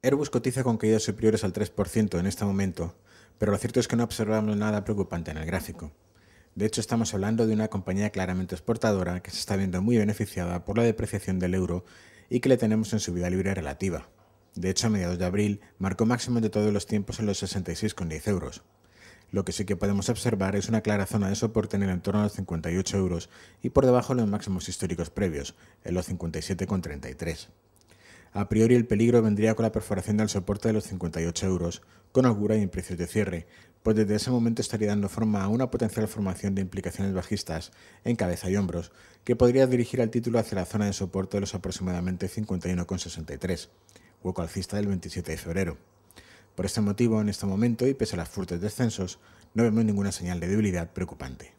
Airbus cotiza con caídas superiores al 3% en este momento, pero lo cierto es que no observamos nada preocupante en el gráfico. De hecho, estamos hablando de una compañía claramente exportadora que se está viendo muy beneficiada por la depreciación del euro y que le tenemos en su vida libre relativa. De hecho, a mediados de abril marcó máximo de todos los tiempos en los 66,10 euros. Lo que sí que podemos observar es una clara zona de soporte en el entorno de los 58 euros y por debajo de los máximos históricos previos, en los 57,33. A priori el peligro vendría con la perforación del soporte de los 58 euros, con augura y en precios de cierre, pues desde ese momento estaría dando forma a una potencial formación de implicaciones bajistas en cabeza y hombros, que podría dirigir al título hacia la zona de soporte de los aproximadamente 51,63, hueco alcista del 27 de febrero. Por este motivo, en este momento y pese a los fuertes descensos, no vemos ninguna señal de debilidad preocupante.